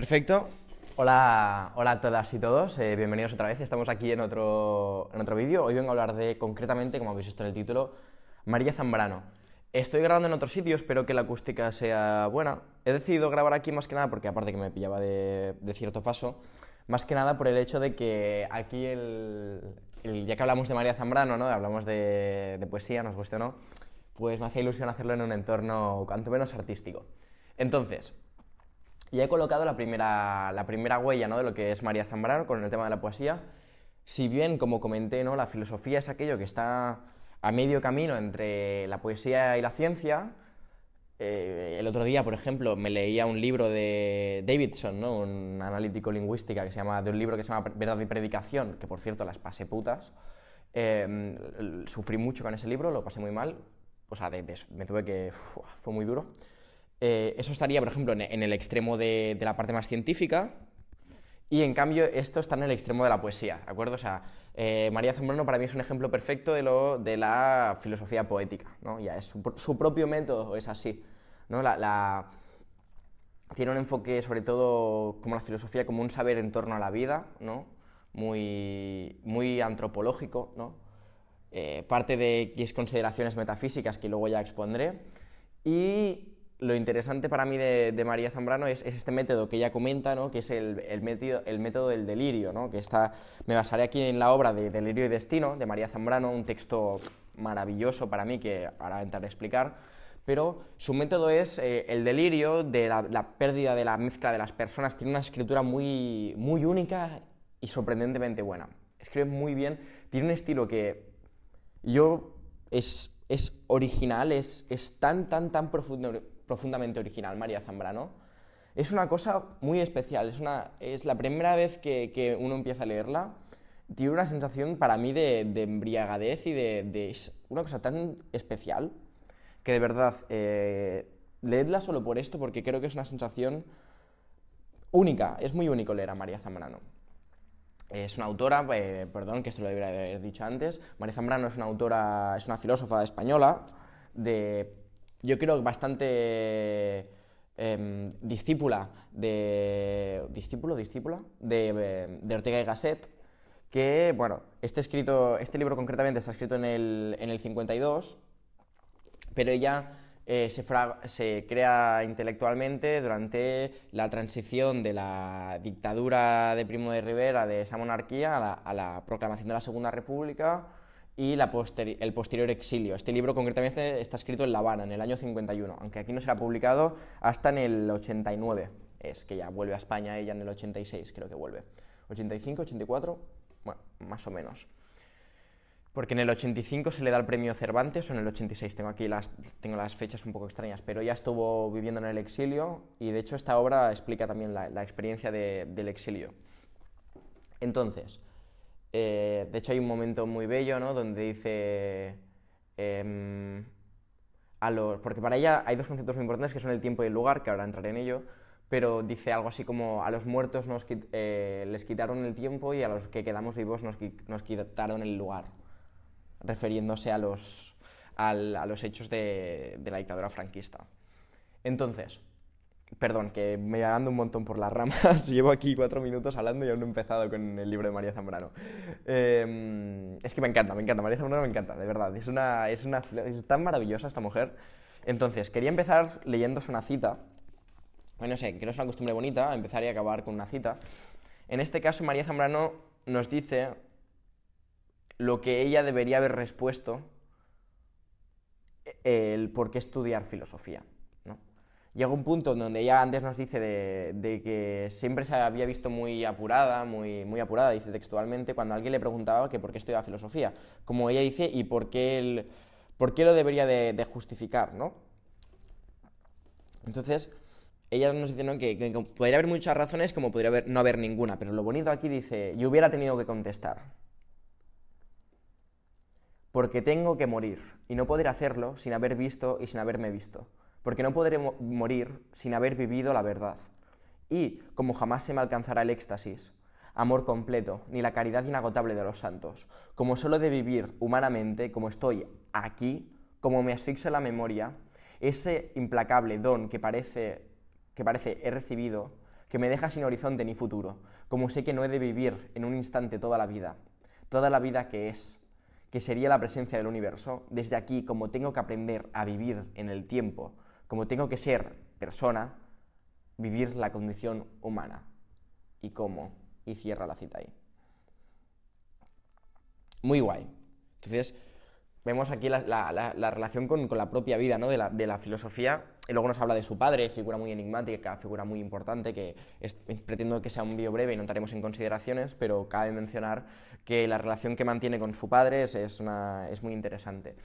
Perfecto. Hola, hola a todas y todos, eh, bienvenidos otra vez. Estamos aquí en otro, en otro vídeo. Hoy vengo a hablar de, concretamente, como habéis visto en el título, María Zambrano. Estoy grabando en otro sitio, espero que la acústica sea buena. He decidido grabar aquí más que nada porque aparte que me pillaba de, cierto paso, más que nada por el hecho de que aquí, ya que hablamos de María Zambrano, ¿no? hablamos de, poesía, nos guste o no, pues me hacía ilusión hacerlo en un entorno cuanto menos artístico. Entonces, y he colocado la primera, la primera huella ¿no? de lo que es María Zambrano con el tema de la poesía. Si bien, como comenté, ¿no? la filosofía es aquello que está a medio camino entre la poesía y la ciencia, eh, el otro día, por ejemplo, me leía un libro de Davidson, un analítico lingüística que se llama, de un libro que se llama Verdad y Predicación, que por cierto las pasé putas. Em, sufrí mucho con ese libro, lo pasé muy mal, o sea, me tuve que... fue muy duro. Eh, eso estaría, por ejemplo, en, el extremo de, la parte más científica y, en cambio, esto está en el extremo de la poesía, ¿de acuerdo? O sea, eh, María Zambrano para mí es un ejemplo perfecto de, lo, de la filosofía poética, ¿no? Ya es su, propio método, es así, ¿no? tiene un enfoque, sobre todo, como la filosofía, como un saber en torno a la vida, ¿no? Muy, muy antropológico, ¿no? Eh, parte de X consideraciones metafísicas que luego ya expondré. Y lo interesante para mí de, María Zambrano es, este método que ella comenta, ¿no? que es el, método del delirio, ¿no? que está, me basaré aquí en la obra de Delirio y Destino de María Zambrano, un texto maravilloso para mí que ahora intentaré explicar, pero su método es eh, el delirio de la, pérdida de la mezcla de las personas, tiene una escritura muy, muy única y sorprendentemente buena, escribe muy bien, tiene un estilo que yo es, es original, es, es tan, tan, tan profundo, profundamente original, María Zambrano. Es una cosa muy especial, es, una, es la primera vez que, que uno empieza a leerla. Tiene una sensación para mí de, embriagadez y de, una cosa tan especial que de verdad eh, leedla solo por esto porque creo que es una sensación única, es muy único leer a María Zambrano. Es una autora, eh, perdón, que esto lo debería haber dicho antes, María Zambrano es una autora, es una filósofa española de yo creo, bastante em, discípula de... ¿Discípulo? ¿Discípula? De, em, de Ortega y Gasset, que, bueno, este, escrito, este libro concretamente está escrito en el, en el 52, pero ella eh, se, se, crea intelectualmente durante la transición de la dictadura de Primo de Rivera, de esa monarquía, a a la proclamación de la Segunda República, y la el posterior exilio. Este libro concretamente está escrito en La Habana, en el año 51, aunque aquí no será publicado hasta en el 89. Es que ya vuelve a España ella en el 86, creo que vuelve. 85, 84, bueno, más o menos. Porque en el 85 se le da el premio Cervantes, o en el 86, tengo aquí las, tengo las fechas un poco extrañas, pero ya estuvo viviendo en el exilio y de hecho esta obra explica también la, experiencia del exilio. Entonces, eh, de hecho hay un momento muy bello, ¿no? Donde dice... Em, a los, porque para ella hay dos conceptos muy importantes que son el tiempo y el lugar, que ahora entraré en ello, pero dice algo así como a los muertos eh, les quitaron el tiempo y a los que quedamos vivos nos, nos quitaron el lugar, refiriéndose a los, a los hechos de, de la dictadura franquista. Entonces, Perdón, que me ando un montón por las ramas. Llevo aquí cuatro minutos hablando y aún no he empezado con el libro de María Zambrano. Em, es que me encanta, me encanta. María Zambrano me encanta, de verdad. Es, una, es, una, es tan maravillosa esta mujer. Entonces, quería empezar leyéndose una cita. Bueno, no sé, creo que es una costumbre bonita empezar y acabar con una cita. En este caso, María Zambrano nos dice lo que ella debería haber respuesto eh, el por qué estudiar filosofía llega un punto donde ella antes nos dice de, que siempre se había visto muy apurada, muy, apurada, dice textualmente, cuando alguien le preguntaba que por qué estudiaba filosofía, como ella dice, y por qué, por qué lo debería de, justificar, ¿no? Entonces, ella nos dice que, podría haber muchas razones como podría no haber ninguna, pero lo bonito aquí dice, yo hubiera tenido que contestar. Porque tengo que morir, y no poder hacerlo sin haber visto y sin haberme visto porque no podré morir sin haber vivido la verdad. Y, como jamás se me alcanzará el éxtasis, amor completo, ni la caridad inagotable de los santos, como solo de vivir humanamente, como estoy aquí, como me asfixia la memoria, ese implacable don que parece, que parece he recibido, que me deja sin horizonte ni futuro, como sé que no he de vivir en un instante toda la vida, toda la vida que es, que sería la presencia del universo, desde aquí como tengo que aprender a vivir en el tiempo, como tengo que ser persona, vivir la condición humana. ¿Y cómo? Y cierra la cita ahí. Muy guay. Entonces, vemos aquí la, relación con, la propia vida ¿no? de, la, de la filosofía. Y luego nos habla de su padre, figura muy enigmática, figura muy importante, que pretendo que sea un vídeo breve y no entraremos en consideraciones, pero cabe mencionar que la relación que mantiene con su padre es, es muy interesante.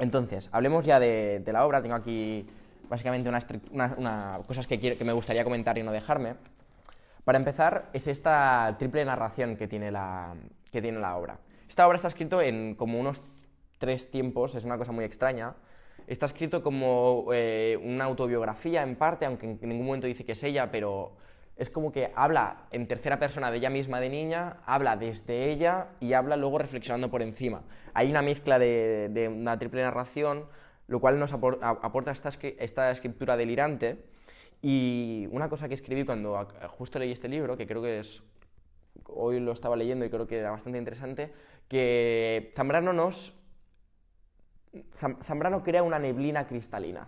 Entonces, hablemos ya de, la obra. Tengo aquí básicamente unas cosas que, me gustaría comentar y no dejarme. Para empezar, es esta triple narración que tiene la, que tiene la obra. Esta obra está escrito en como unos tres tiempos, es una cosa muy extraña. Está escrito como eh, una autobiografía en parte, aunque en ningún momento dice que es ella, pero es como que habla en tercera persona de ella misma de niña, habla desde ella y habla luego reflexionando por encima. Hay una mezcla de, una triple narración, lo cual nos aporta esta, escritura delirante. Y una cosa que escribí cuando justo leí este libro, que creo que es hoy lo estaba leyendo y creo que era bastante interesante, que Zambrano nos... Zambrano crea una neblina cristalina.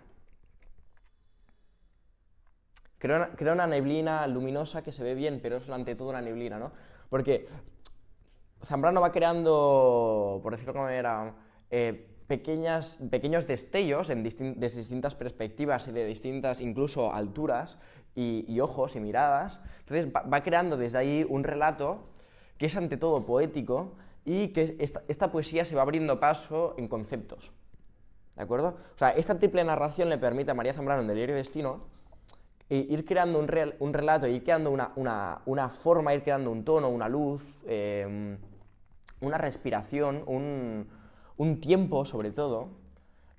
Crea una, neblina luminosa que se ve bien, pero es ante todo una neblina, ¿no? Porque Zambrano va creando, por decirlo de alguna eh, pequeñas, pequeños destellos en distintas perspectivas y de distintas incluso alturas y, ojos y miradas. Entonces va, creando desde ahí un relato que es ante todo poético y que esta, esta, poesía se va abriendo paso en conceptos. ¿De acuerdo? O sea, esta triple narración le permite a María Zambrano en Delirio y Destino eh, ir creando un, relato, ir creando una, forma, ir creando un tono, una luz, em, una respiración, un, un tiempo sobre todo,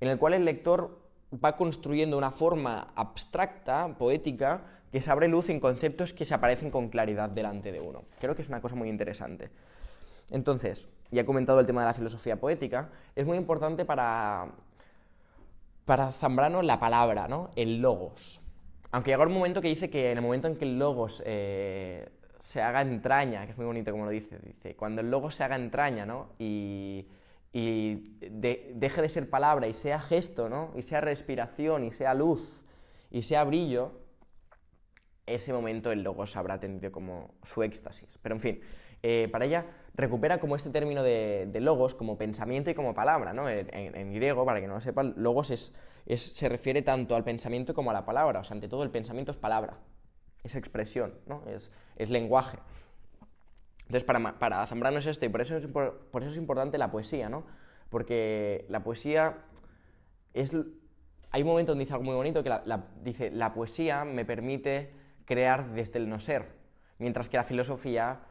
en el cual el lector va construyendo una forma abstracta, poética, que se abre luz en conceptos que se aparecen con claridad delante de uno. Creo que es una cosa muy interesante. Entonces, ya he comentado el tema de la filosofía poética, es muy importante para, para Zambrano la palabra, ¿no? el logos. Aunque llega un momento que dice que en el momento en que el logos eh, se haga entraña, que es muy bonito como lo dice, dice, cuando el logos se haga entraña, ¿no? Y, deje de ser palabra y sea gesto, ¿no? Y sea respiración y sea luz y sea brillo, ese momento el logos habrá tenido como su éxtasis. Pero en fin, eh, para ella recupera como este término de, logos como pensamiento y como palabra, ¿no? En, griego, para que no lo sepan, logos se refiere tanto al pensamiento como a la palabra, o sea, ante todo el pensamiento es palabra, es expresión, ¿no? Es, lenguaje. Entonces, para, para Zambrano es esto, y por eso es, por, eso es importante la poesía, ¿no? Porque la poesía es... Hay un momento donde dice algo muy bonito que dice, la poesía me permite crear desde el no ser, mientras que la filosofía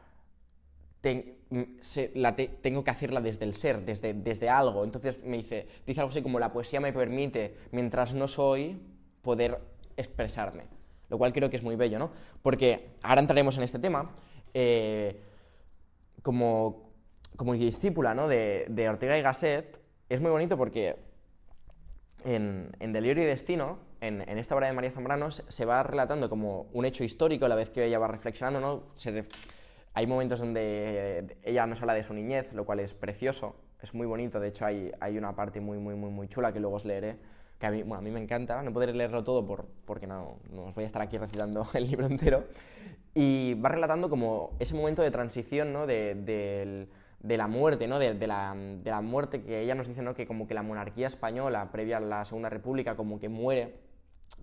Mm, la tengo que hacerla desde el ser, desde, desde algo. Entonces me dice, dice algo así como la poesía me permite, mientras no soy, poder expresarme. Lo cual creo que es muy bello, ¿no? Porque ahora entraremos en este tema. Eh, como, como discípula ¿no? de, de, Ortega y Gasset, es muy bonito porque en, en Delirio y Destino, en, en, esta obra de María Zambrano, se, va relatando como un hecho histórico a la vez que ella va reflexionando, ¿no? Se, hay momentos donde eh, ella nos habla de su niñez, lo cual es precioso, es muy bonito, de hecho hay, hay una parte muy, muy, muy, muy chula que luego os leeré, que a mí, a mí me encanta, no podré leerlo todo por, porque no, no os voy a estar aquí recitando el libro entero, y va relatando como ese momento de transición, ¿no? De, la muerte, ¿no? De, la, de la muerte que ella nos dice, ¿no? Que como que la monarquía española previa a la Segunda República como que muere,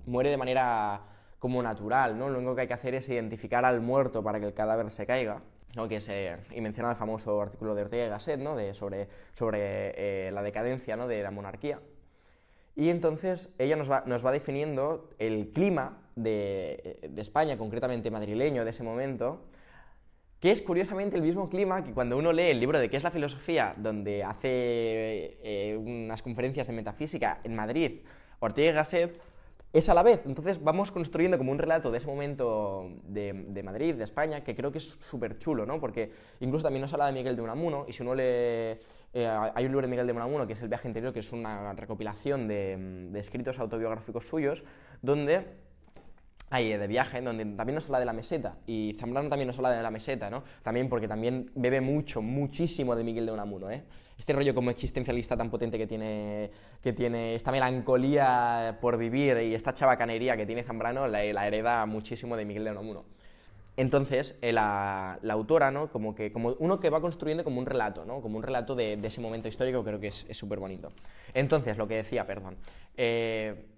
muere de manera como natural, ¿no? Lo único que hay que hacer es identificar al muerto para que el cadáver se caiga. ¿no? que se, eh, y menciona el famoso artículo de Ortega y Gasset ¿no? de, sobre, sobre eh, la decadencia ¿no? de la monarquía. Y entonces ella nos va, nos va definiendo el clima de, España, concretamente madrileño de ese momento, que es curiosamente el mismo clima que cuando uno lee el libro de ¿Qué es la filosofía?, donde hace eh, unas conferencias de metafísica en Madrid, Ortega y Gasset, es a la vez. Entonces vamos construyendo como un relato de ese momento de, Madrid, de España, que creo que es súper chulo, ¿no? Porque incluso también nos habla de Miguel de Unamuno, y si uno le... Eh, hay un libro de Miguel de Unamuno que es El viaje interior, que es una recopilación de escritos autobiográficos suyos, donde ahí de viaje, donde también nos habla de la meseta, y Zambrano también nos habla de la meseta, ¿no? También porque también bebe mucho, muchísimo de Miguel de Unamuno, ¿eh? Este rollo como existencialista tan potente que tiene, que tiene esta melancolía por vivir y esta chabacanería que tiene Zambrano, la, hereda muchísimo de Miguel de Unamuno. Entonces, eh, la, autora, ¿no? Como, que, como uno que va construyendo como un relato, ¿no? Como un relato de, ese momento histórico, creo que es súper bonito. Entonces, lo que decía, perdón. Eh,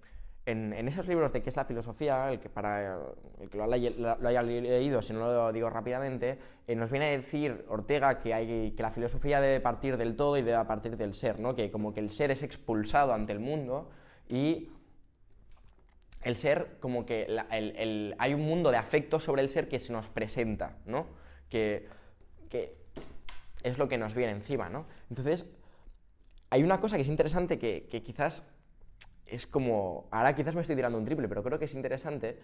en, esos libros de qué es la filosofía, el que para el que lo, haya, leído, si no lo digo rápidamente, eh, nos viene a decir Ortega que, hay, que la filosofía debe partir del todo y debe partir del ser, ¿no? que como que el ser es expulsado ante el mundo y el ser, como que hay un mundo de afecto sobre el ser que se nos presenta, ¿no? que, es lo que nos viene encima. ¿no? Entonces, hay una cosa que es interesante que, que quizás es como, ahora quizás me estoy tirando un triple, pero creo que es interesante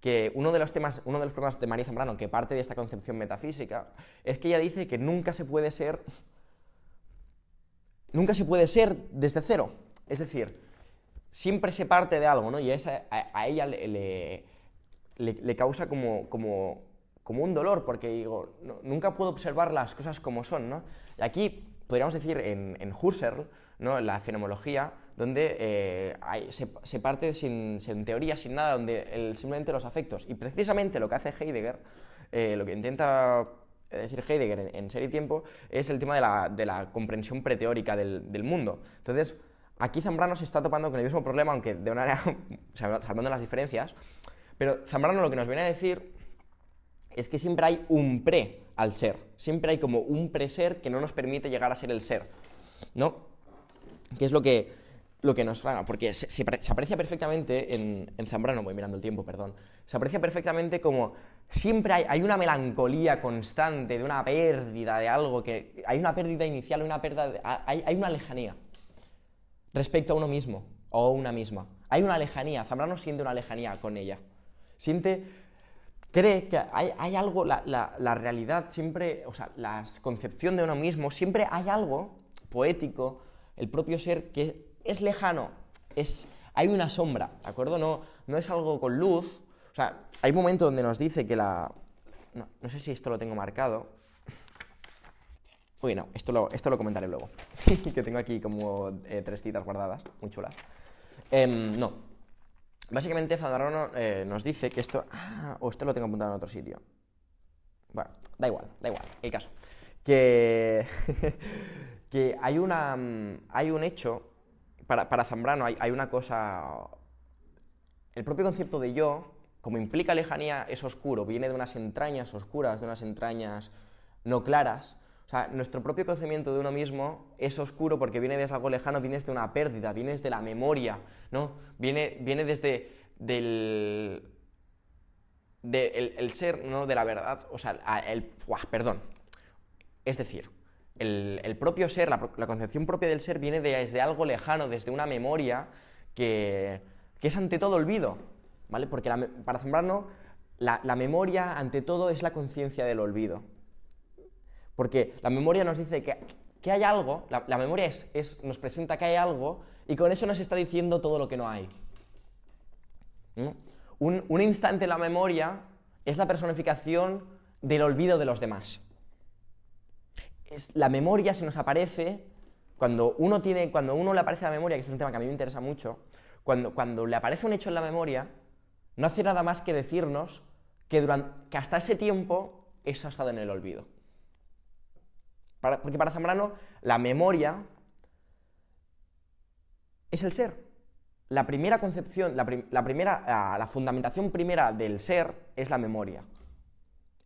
que uno de los temas, uno de los problemas de María Zambrano que parte de esta concepción metafísica es que ella dice que nunca se puede ser nunca se puede ser desde cero, es decir, siempre se parte de algo, ¿no? Y a, ella le, causa como, un dolor, porque digo, nunca puedo observar las cosas como son, ¿no? Y aquí podríamos decir en, en Husserl, ¿no? la fenomenología, donde eh, se, parte sin, teoría, sin nada, donde simplemente los afectos. Y precisamente lo que hace Heidegger, eh, lo que intenta eh, decir Heidegger en, en, Ser y Tiempo, es el tema de la, comprensión preteórica del, del mundo. Entonces, aquí Zambrano se está topando con el mismo problema, aunque de una manera, salvando las diferencias, pero Zambrano lo que nos viene a decir es que siempre hay un pre al ser, siempre hay como un pre-ser que no nos permite llegar a ser el ser, ¿no? que es lo que, lo que nos traga? porque se, se, aprecia perfectamente en, Zambrano, voy mirando el tiempo, perdón, se aprecia perfectamente como siempre hay, hay, una melancolía constante de una pérdida de algo, que hay una pérdida inicial, una pérdida hay, hay, una lejanía respecto a uno mismo o una misma. Hay una lejanía, Zambrano siente una lejanía con ella, siente, cree que hay, hay algo, la, la, la realidad siempre, o sea, la concepción de uno mismo, siempre hay algo poético, el propio ser que es lejano, es, hay una sombra, ¿de acuerdo? No, no es algo con luz. O sea, hay un momento donde nos dice que la... No, sé si esto lo tengo marcado. Uy, no, esto lo, esto lo comentaré luego. que tengo aquí como eh, tres citas guardadas, muy chulas. Em, no. Básicamente Fadarano eh, nos dice que esto... Ah, o esto lo tengo apuntado en otro sitio. Bueno, da igual, da igual, el caso. Que... que hay, una, mm, hay un hecho, para, Zambrano hay, una cosa, el propio concepto de yo, como implica lejanía, es oscuro, viene de unas entrañas oscuras, de unas entrañas no claras. O sea, nuestro propio conocimiento de uno mismo es oscuro porque viene de algo lejano, viene de una pérdida, viene de la memoria, ¿no? Viene, viene desde del, el, ser, ¿no? De la verdad, o sea, el perdón. Es decir, el, propio ser, la, concepción propia del ser viene de, desde algo lejano, desde una memoria que, es ante todo olvido, ¿vale? Porque para Zambrano, la, memoria ante todo es la conciencia del olvido. Porque la memoria nos dice que, hay algo, la, memoria nos presenta que hay algo y con eso nos está diciendo todo lo que no hay. Un, un instante en la memoria es la personificación del olvido de los demás la memoria se nos aparece, cuando uno, tiene, cuando uno le aparece la memoria, que es un tema que a mí me interesa mucho, cuando, cuando le aparece un hecho en la memoria, no hace nada más que decirnos que, durante, que hasta ese tiempo eso ha estado en el olvido. porque para Zambrano la memoria es el ser. La primera concepción, la, primera, ah, la fundamentación primera del ser es la memoria.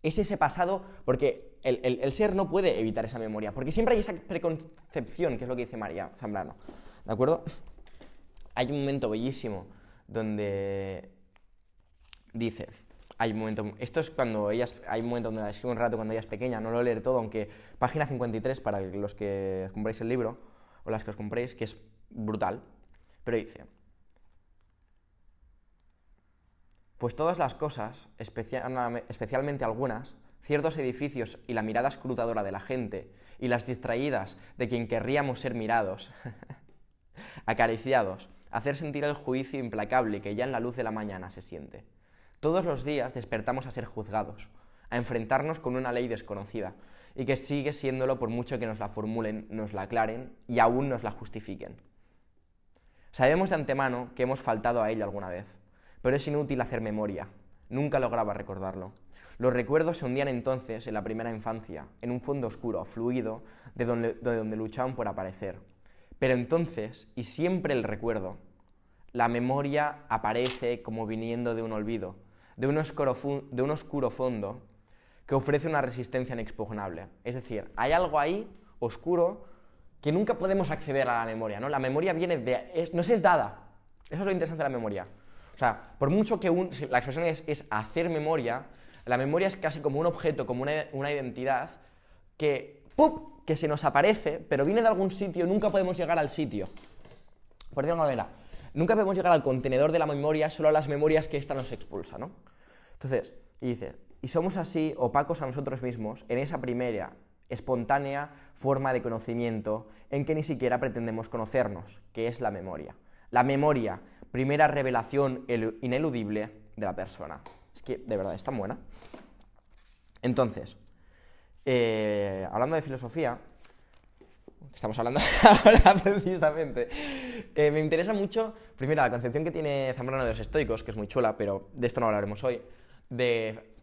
Es ese pasado, porque el, ser no puede evitar esa memoria, porque siempre hay esa preconcepción, que es lo que dice María Zambrano. ¿De acuerdo? Hay un momento bellísimo donde dice, hay un momento, esto es cuando ella, hay un momento donde la un rato cuando ella es pequeña, no lo leer todo, aunque página 53 para los que os compréis el libro, o las que os compréis, que es brutal, pero dice, pues todas las cosas, especialmente algunas, ciertos edificios y la mirada escrutadora de la gente, y las distraídas de quien querríamos ser mirados, acariciados, hacer sentir el juicio implacable que ya en la luz de la mañana se siente. Todos los días despertamos a ser juzgados, a enfrentarnos con una ley desconocida, y que sigue siéndolo por mucho que nos la formulen, nos la aclaren y aún nos la justifiquen. Sabemos de antemano que hemos faltado a ello alguna vez, pero es inútil hacer memoria, nunca lograba recordarlo. Los recuerdos se hundían entonces en la primera infancia, en un fondo oscuro, fluido, de donde, luchaban por aparecer. Pero entonces, y siempre el recuerdo, la memoria aparece como viniendo de un olvido, de un, oscuro, fondo que ofrece una resistencia inexpugnable. Es decir, hay algo ahí oscuro que nunca podemos acceder a la memoria, ¿no? La memoria viene de... Es, no es dada. Eso es lo interesante de la memoria. O sea, por mucho que la expresión es hacer memoria, la memoria es casi como un objeto, como una, identidad que, ¡pup!, que se nos aparece, pero viene de algún sitio, nunca podemos llegar al sitio. Por decirlo de manera, nunca podemos llegar al contenedor de la memoria, solo a las memorias que ésta nos expulsa, Entonces, y dice, y somos así opacos a nosotros mismos en esa primera espontánea forma de conocimiento en que ni siquiera pretendemos conocernos, que es la memoria. La memoria, primera revelación ineludible de la persona. Es que de verdad es tan buena. Entonces, eh, hablando de filosofía, estamos hablando ahora precisamente, eh, me interesa mucho, primero, la concepción que tiene Zambrano de los estoicos, que es muy chula, pero de esto no hablaremos hoy, de...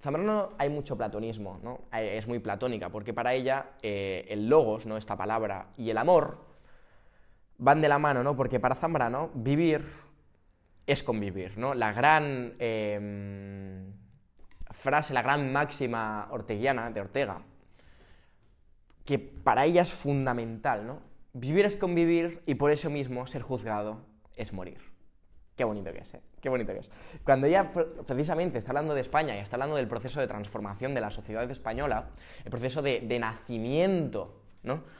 Zambrano hay mucho platonismo, ¿no? Es muy platónica, porque para ella eh, el logos, ¿no? Esta palabra, y el amor van de la mano, ¿no? Porque para Zambrano vivir es convivir, ¿no? La gran em, frase, la gran máxima orteguiana de Ortega, que para ella es fundamental, ¿no? Vivir es convivir y por eso mismo ser juzgado es morir. Qué bonito que es, ¿eh? Qué bonito que es. Cuando ella precisamente está hablando de España y está hablando del proceso de transformación de la sociedad española, el proceso de nacimiento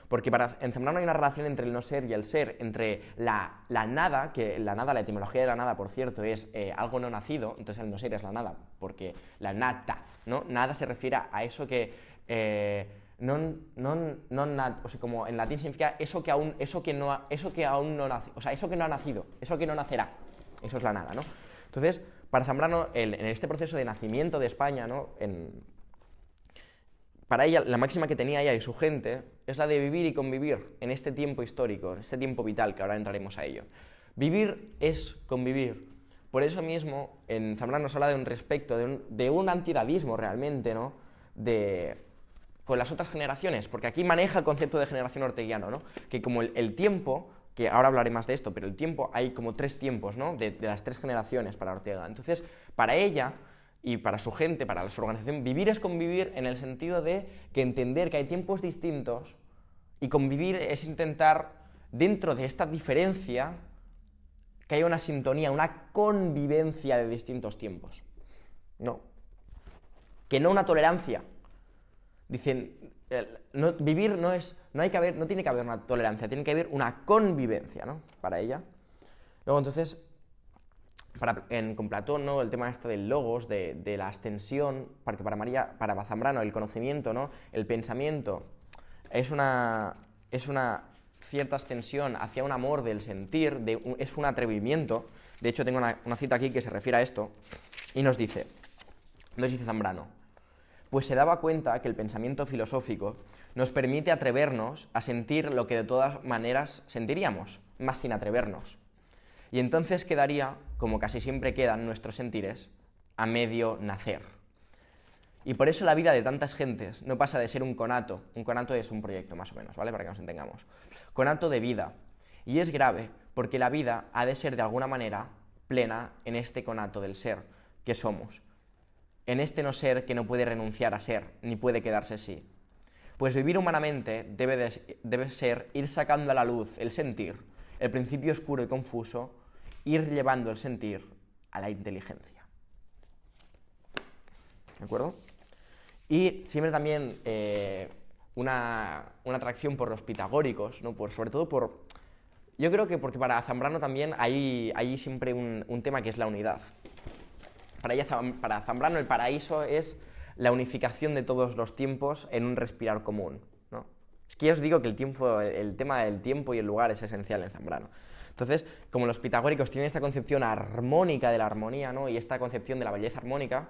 porque para Zambrano hay una relación entre el no ser y el ser, entre la, nada, que la nada, la etimología de la nada, por cierto, es eh, algo no nacido, entonces el no ser es la nada, porque la nata, ¿no? Nada se refiere a eso que... Eh, non, o sea, como en latín significa eso que aún, eso que no, eso que aún no nace, o sea, eso que no ha nacido, eso que no nacerá, eso es la nada, Entonces, para Zambrano, en este proceso de nacimiento de España, ¿no? En, para ella, la máxima que tenía ella y su gente es la de vivir y convivir en este tiempo histórico, en este tiempo vital, que ahora entraremos a ello. Vivir es convivir. Por eso mismo, en Zambrano nos habla de un respecto, de un, de realmente, ¿no? De, con las otras generaciones, porque aquí maneja el concepto de generación orteguiano, ¿no? Que como el, tiempo, que ahora hablaré más de esto, pero el tiempo hay como tres tiempos, ¿no? de las tres generaciones para Ortega. Entonces, para ella, y para su gente, para su organización, vivir es convivir en el sentido de que entender que hay tiempos distintos y convivir es intentar, dentro de esta diferencia, que haya una sintonía, una convivencia de distintos tiempos. No. Que no una tolerancia. Dicen, vivir no es, no hay que haber, no tiene que haber una tolerancia, tiene que haber una convivencia, ¿no? Para ella. Luego, entonces, en, con Platón, el tema este del logos, de, la extensión, parte para María, para Bazambrano, el conocimiento, ¿no? el pensamiento, es una, es una cierta extensión hacia un amor del sentir, es un atrevimiento. De hecho, tengo una, una, cita aquí que se refiere a esto, y nos dice, nos dice Zambrano, pues se daba cuenta que el pensamiento filosófico nos permite atrevernos a sentir lo que de todas maneras sentiríamos, más sin atrevernos. Y entonces quedaría, como casi siempre quedan nuestros sentires, a medio nacer. Y por eso la vida de tantas gentes no pasa de ser un conato. Un conato es un proyecto, más o menos, ¿vale? Para que nos entendamos. Conato de vida. Y es grave, porque la vida ha de ser de alguna manera plena en este conato del ser que somos. En este no ser que no puede renunciar a ser, ni puede quedarse así. Pues vivir humanamente debe, debe ser ir sacando a la luz el sentir, el principio oscuro y confuso ir llevando el sentir a la inteligencia. ¿De acuerdo? Y siempre también eh, una, atracción por los pitagóricos, ¿no? Por, sobre todo por... Yo creo que porque para Zambrano también hay, hay siempre un, tema que es la unidad. Para, ella, para Zambrano el paraíso es la unificación de todos los tiempos en un respirar común. ¿no? Es que yo os digo que el, tiempo, el tema del tiempo y el lugar es esencial en Zambrano. Entonces, como los pitagóricos tienen esta concepción armónica de la armonía, ¿no? Y esta concepción de la belleza armónica,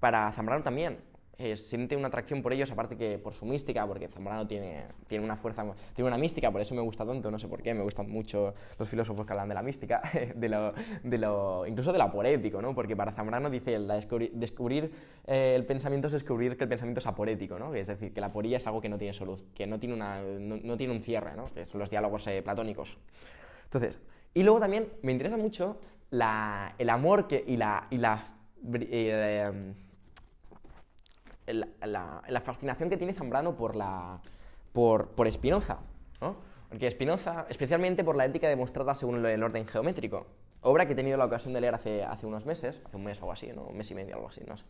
para Zambrano también. Eh, siente una atracción por ellos, aparte que por su mística, porque Zambrano tiene, tiene una fuerza, tiene una mística, por eso me gusta tanto, no sé por qué, me gustan mucho los filósofos que hablan de la mística, de lo, incluso de lo aporético, ¿no? porque para Zambrano dice, la descubrir eh, el pensamiento es descubrir que el pensamiento es aporético, ¿no? es decir, que la aporía es algo que no tiene solución, que no tiene, una, no, tiene un cierre, ¿no? que son los diálogos eh, platónicos. Entonces, y luego también me interesa mucho el amor que, y la... Y eh, em, la la, fascinación que tiene Zambrano por, la, por, Spinoza, Porque Spinoza, especialmente por la ética demostrada según el orden geométrico, obra que he tenido la ocasión de leer hace, unos meses, hace un mes o algo así, ¿no? un mes y medio, algo así, no sé.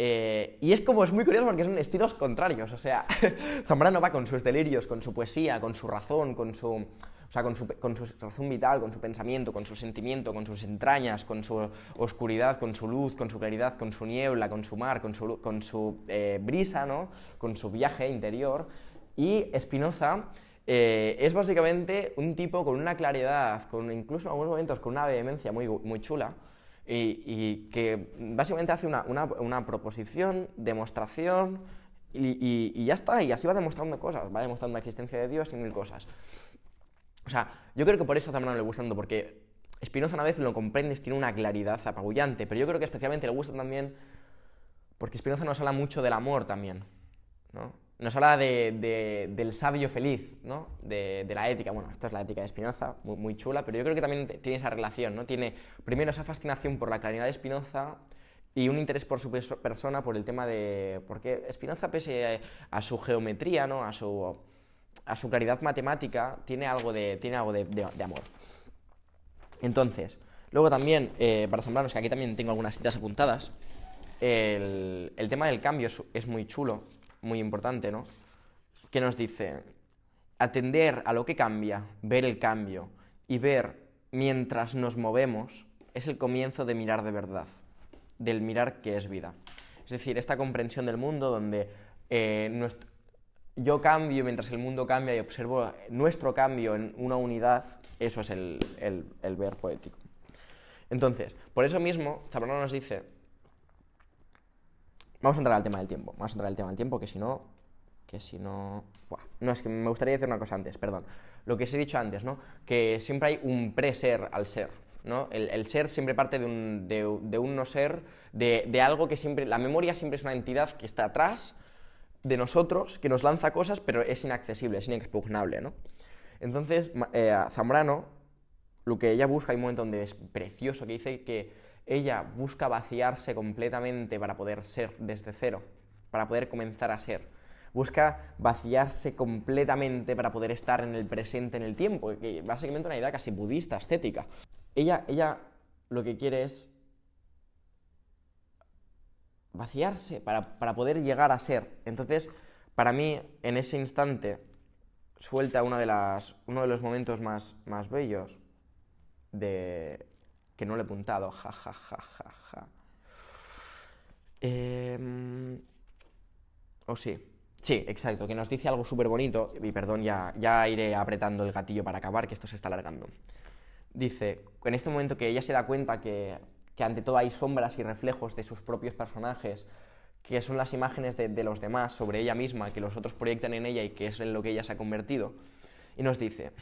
Eh, y es como, es muy curioso porque son estilos contrarios, o sea, Zambrano va con sus delirios, con su poesía, con su razón, con su o sea, con su, con razón vital, con su pensamiento, con su sentimiento, con sus entrañas, con su oscuridad, con su luz, con su claridad, con su niebla, con su mar, con su, con su brisa, ¿no? con su viaje interior. Y Spinoza es básicamente un tipo con una claridad, con incluso en algunos momentos con una vehemencia muy, muy chula, y, que básicamente hace una, proposición, demostración, y, y, ya está, y así va demostrando cosas, va demostrando la existencia de Dios y mil cosas. O sea, yo creo que por eso a Zambrano le gusta tanto, porque Espinosa una vez lo comprendes, tiene una claridad apabullante, pero yo creo que especialmente le gusta también porque Espinosa nos habla mucho del amor también, ¿no? Nos habla del sabio feliz, ¿no? De, la ética. Bueno, esta es la ética de Espinoza, muy, chula, pero yo creo que también tiene esa relación, ¿no? Tiene primero esa fascinación por la claridad de Espinoza y un interés por su persona, por el tema de... Porque Spinoza, pese a su geometría, ¿no? A su a su claridad matemática tiene algo de, tiene algo de, amor. Entonces, luego también, eh, para asombrarnos, que aquí también tengo algunas citas apuntadas, el, tema del cambio es, muy chulo, muy importante, ¿no? Que nos dice, atender a lo que cambia, ver el cambio y ver mientras nos movemos es el comienzo de mirar de verdad, del mirar que es vida. Es decir, esta comprensión del mundo donde eh, yo cambio mientras el mundo cambia y observo nuestro cambio en una unidad, eso es el, ver poético. Entonces, por eso mismo, Zambrano nos dice, vamos a entrar al tema del tiempo, vamos a entrar al tema del tiempo, que si no, que si no... No, es que me gustaría decir una cosa antes, perdón. Lo que os he dicho antes, ¿no? Que siempre hay un pre-ser al ser, ¿no? El, ser siempre parte de un, no ser, de, de algo que siempre... La memoria siempre es una entidad que está atrás, de nosotros que nos lanza cosas, pero es inaccesible, es inexpugnable, ¿no? Entonces, eh, Zambrano, lo que ella busca, hay un momento donde es precioso, que dice que ella busca vaciarse completamente para poder ser desde cero, para poder comenzar a ser. Busca vaciarse completamente para poder estar en el presente, en el tiempo, que básicamente una idea casi budista, estética. Ella, ella lo que quiere es vaciarse, para, poder llegar a ser. Entonces, para mí, en ese instante, suelta de las, uno de los momentos más, más bellos de que no le he puntado ja, ja, ja, em, o sí, sí, exacto, que nos dice algo súper bonito, y perdón, ya, ya iré apretando el gatillo para acabar, que esto se está alargando. Dice, en este momento que ella se da cuenta que que ante todo hay sombras y reflejos de sus propios personajes, que son las imágenes de, los demás sobre ella misma, que los otros proyectan en ella y que es en lo que ella se ha convertido. Y nos dice,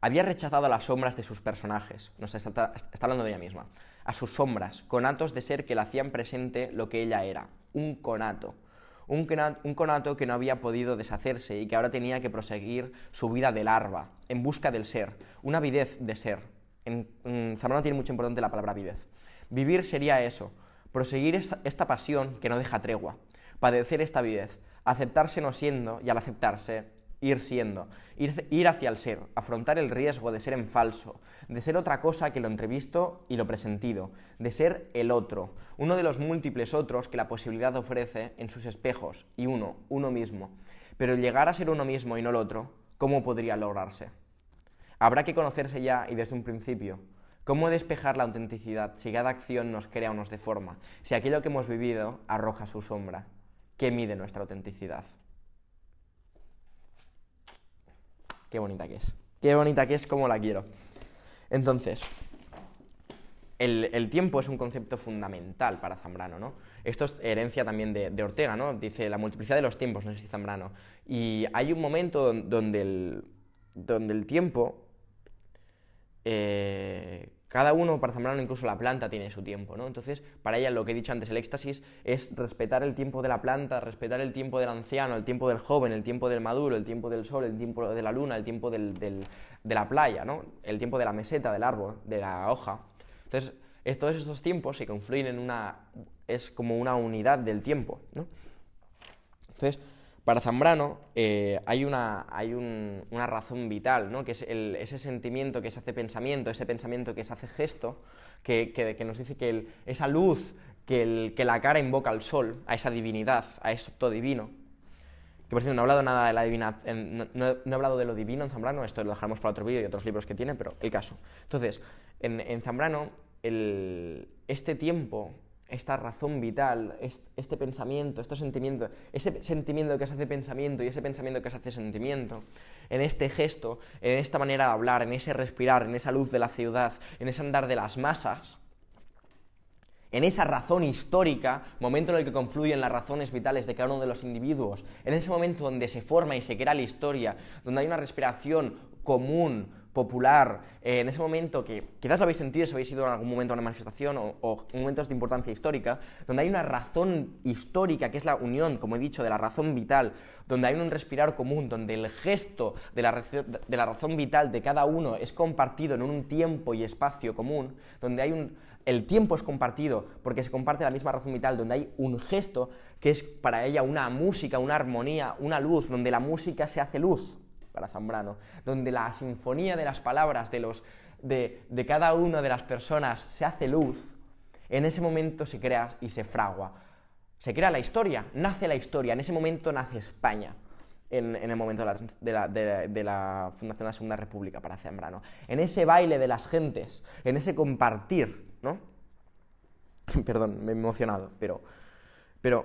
había rechazado a las sombras de sus personajes, nos está, hablando de ella misma, a sus sombras, conatos de ser que le hacían presente lo que ella era, un conato. Un, un conato que no había podido deshacerse y que ahora tenía que proseguir su vida de larva, en busca del ser, una avidez de ser, en, tiene mucho importante la palabra vivez. Vivir sería eso, proseguir esta, pasión que no deja tregua, padecer esta videz, aceptarse no siendo y al aceptarse ir siendo, ir, ir, hacia el ser, afrontar el riesgo de ser en falso, de ser otra cosa que lo entrevisto y lo presentido, de ser el otro, uno de los múltiples otros que la posibilidad ofrece en sus espejos y uno, uno mismo. Pero llegar a ser uno mismo y no el otro, ¿cómo podría lograrse? Habrá que conocerse ya y desde un principio. ¿Cómo despejar la autenticidad si cada acción nos crea o nos deforma? Si aquello que hemos vivido arroja su sombra. ¿Qué mide nuestra autenticidad? Qué bonita que es. Qué bonita que es, como la quiero. Entonces, el, tiempo es un concepto fundamental para Zambrano, ¿no? Esto es herencia también de, Ortega, ¿no? Dice la multiplicidad de los tiempos, no sé si Zambrano. Y hay un momento donde el, donde el tiempo eh, cada uno para Zambrano, incluso la planta tiene su tiempo, ¿no? Entonces, para ella lo que he dicho antes, el éxtasis es respetar el tiempo de la planta, respetar el tiempo del anciano, el tiempo del joven, el tiempo del maduro, el tiempo del sol, el tiempo de la luna, el tiempo de la playa, ¿no? El tiempo de la meseta, del árbol, de la hoja. Entonces, todos estos tiempos se confluyen en una... es como una unidad del tiempo, ¿no? Entonces, para Zambrano eh, hay, una, hay una, razón vital, que es ese sentimiento que se hace pensamiento, ese pensamiento que se hace gesto, que, nos dice que esa luz que, el, que, la cara invoca al sol, a esa divinidad, a eso todo divino, que por cierto no he hablado nada de la divina, no, hablado de lo divino en Zambrano, esto lo dejaremos para otro vídeo y otros libros que tiene, pero el caso. Entonces, en Zambrano, este tiempo esta razón vital, este pensamiento, este sentimiento, ese sentimiento que se hace pensamiento y ese pensamiento que se hace sentimiento, en este gesto, en esta manera de hablar, en ese respirar, en esa luz de la ciudad, en ese andar de las masas, en esa razón histórica, momento en el que confluyen las razones vitales de cada uno de los individuos, en ese momento donde se forma y se crea la historia, donde hay una respiración común, popular, eh, en ese momento que quizás lo habéis sentido si habéis ido en algún momento a una manifestación o, o, momentos de importancia histórica, donde hay una razón histórica que es la unión, como he dicho, de la razón vital, donde hay un respirar común, donde el gesto de la, razón vital de cada uno es compartido en un tiempo y espacio común, donde hay el tiempo es compartido porque se comparte la misma razón vital, donde hay un gesto que es para ella una música, una armonía, una luz, donde la música se hace luz para Zambrano, donde la sinfonía de las palabras de, los, de, cada una de las personas se hace luz, en ese momento se crea y se fragua. Se crea la historia, nace la historia, en ese momento nace España. En, el momento de la, fundación de la Segunda República para Zambrano. En ese baile de las gentes, en ese compartir, ¿no? Perdón, me he emocionado, pero, pero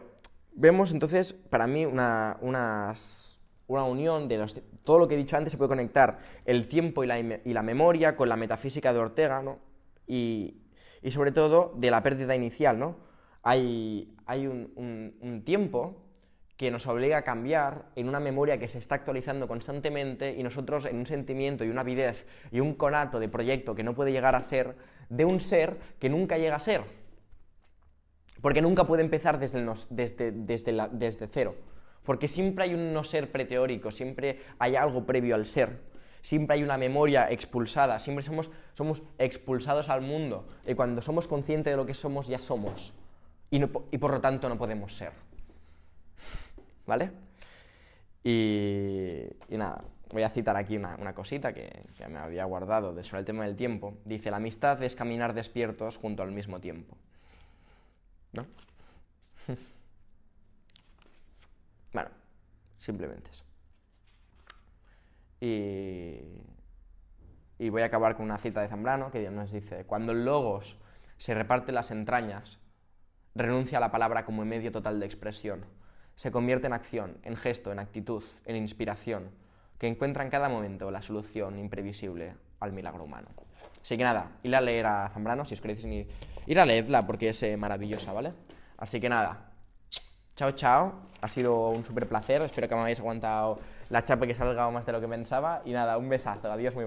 vemos entonces para mí unas una unión de todo lo que he dicho antes, se puede conectar el tiempo y la, memoria con la metafísica de Ortega, ¿no? Y, sobre todo de la pérdida inicial, ¿no? Hay, un, tiempo que nos obliga a cambiar en una memoria que se está actualizando constantemente y nosotros en un sentimiento y una avidez y un conato de proyecto que no puede llegar a ser, de un ser que nunca llega a ser. Porque nunca puede empezar desde, desde, desde cero. Porque siempre hay un no ser preteórico, siempre hay algo previo al ser. Siempre hay una memoria expulsada, siempre somos, somos expulsados al mundo. Y cuando somos conscientes de lo que somos, ya somos. Y, y por lo tanto no podemos ser. ¿Vale? Y, nada, voy a citar aquí una, una cosita que, que, me había guardado de sobre el tema del tiempo. Dice, la amistad es caminar despiertos junto al mismo tiempo. ¿No? Simplemente eso. Y, y voy a acabar con una cita de Zambrano que nos dice, cuando el logos se reparte las entrañas, renuncia a la palabra como medio total de expresión, se convierte en acción, en gesto, en actitud, en inspiración, que encuentra en cada momento la solución imprevisible al milagro humano. Así que nada, ir a leer a Zambrano, si os queréis ir a leerla porque es eh, maravillosa, ¿vale? Así que nada, Chao, chao. Ha sido un súper placer. Espero que me habéis aguantado la chapa que se más de lo que pensaba. Y nada, un besazo. Adiós, muy bueno.